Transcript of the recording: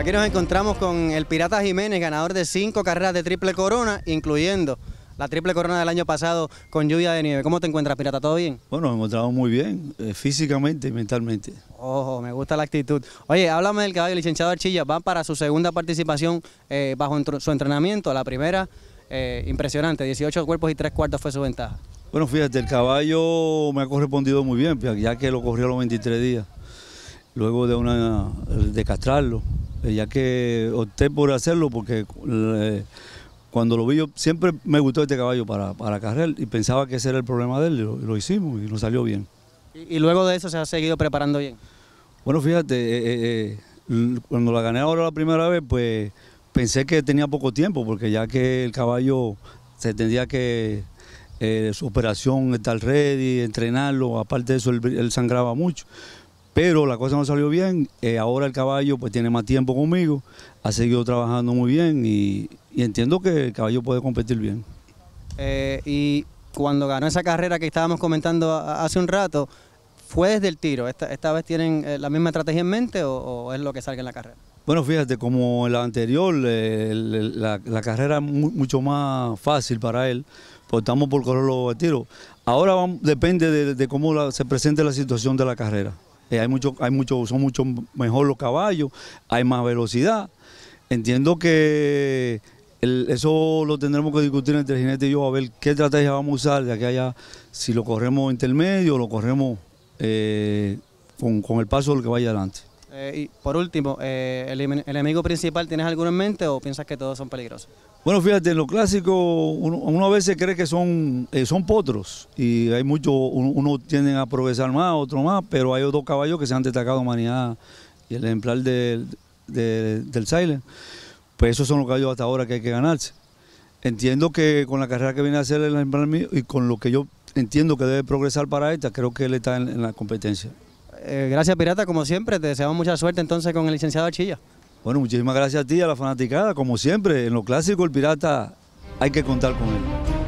Aquí nos encontramos con el Pirata Jiménez, ganador de cinco carreras de triple corona, incluyendo la triple corona del año pasado con lluvia de nieve. ¿Cómo te encuentras, Pirata? ¿Todo bien? Bueno, me encontramos muy bien, eh, físicamente y mentalmente. Ojo, me gusta la actitud. Oye, háblame del caballo, licenciado Archilla. Va para su segunda participación eh, bajo su entrenamiento. La primera, eh, impresionante, 18 cuerpos y tres cuartos fue su ventaja. Bueno, fíjate, el caballo me ha correspondido muy bien, ya que lo corrió a los 23 días, luego de, una, de castrarlo ya que opté por hacerlo porque eh, cuando lo vi yo siempre me gustó este caballo para, para carrer y pensaba que ese era el problema de él lo, hicimos y nos salió bien. ¿Y, luego de eso se ha seguido preparando bien? Bueno, fíjate, eh, eh, cuando la gané ahora la primera vez, pues pensé que tenía poco tiempo porque ya que el caballo se tendría que... su operación estar ready, entrenarlo, aparte de eso él sangraba mucho pero la cosa no salió bien, eh, ahora el caballo pues tiene más tiempo conmigo, ha seguido trabajando muy bien y, entiendo que el caballo puede competir bien. Eh, y cuando ganó esa carrera que estábamos comentando hace un rato, ¿fue desde el tiro? ¿Esta, vez tienen eh, la misma estrategia en mente o, es lo que salga en la carrera? Bueno, fíjate, como en la anterior, la, carrera es mucho más fácil para él, pues estamos por correr los tiros. Ahora depende de, cómo se presente la situación de la carrera. Eh, hay mucho, son mucho mejor los caballos, hay más velocidad. Entiendo que eso lo tendremos que discutir entre el jinete y yo, a ver qué estrategia vamos a usar de aquí si lo corremos intermedio o lo corremos eh, con el paso del que vaya adelante. Eh, y por último, eh, el, enemigo principal, ¿tienes alguno en mente o piensas que todos son peligrosos? Bueno, fíjate, lo clásico uno, a veces cree que son, eh, son potros y hay muchos, uno, tienden a progresar más, otro más, pero hay otros caballos que se han destacado humanidad y el ejemplar del Silent. Pues esos son los caballos hasta ahora que hay que ganarse. Entiendo que con la carrera que viene a hacer el ejemplar mío y con lo que yo entiendo que debe progresar para esta, creo que él está en la competencia. Eh, gracias Pirata, como siempre, te deseamos mucha suerte entonces con el licenciado Chilla. Bueno, muchísimas gracias a ti, a la fanaticada, como siempre, en lo clásico el Pirata hay que contar con él.